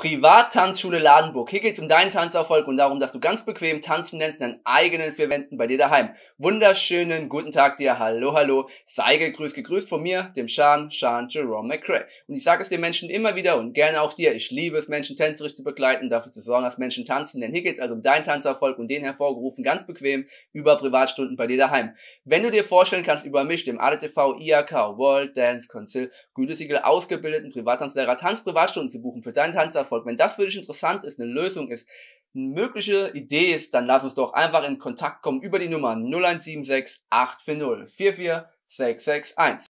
Privat-Tanzschule Ladenburg. Hier geht's um deinen Tanzerfolg und darum, dass du ganz bequem tanzen lernst in deinen eigenen vier Wänden bei dir daheim. Wunderschönen guten Tag dir, hallo, hallo, sei gegrüßt, gegrüßt von mir, dem Sean, Sean Jerome McCray. Und ich sage es den Menschen immer wieder und gerne auch dir, ich liebe es, Menschen tänzerisch zu begleiten, dafür zu sorgen, dass Menschen tanzen, denn hier geht's also um deinen Tanzerfolg und den hervorgerufen, ganz bequem, über Privatstunden bei dir daheim. Wenn du dir vorstellen kannst, über mich, dem ADTV, IAK, World Dance Council, Gütesiegel ausgebildeten Privattanzlehrer, Tanzprivatstunden zu buchen für deinen Tanzerfolg, erfolgt. Wenn das für dich interessant ist, eine Lösung ist, eine mögliche Idee ist, dann lass uns doch einfach in Kontakt kommen über die Nummer 0176 840 44661.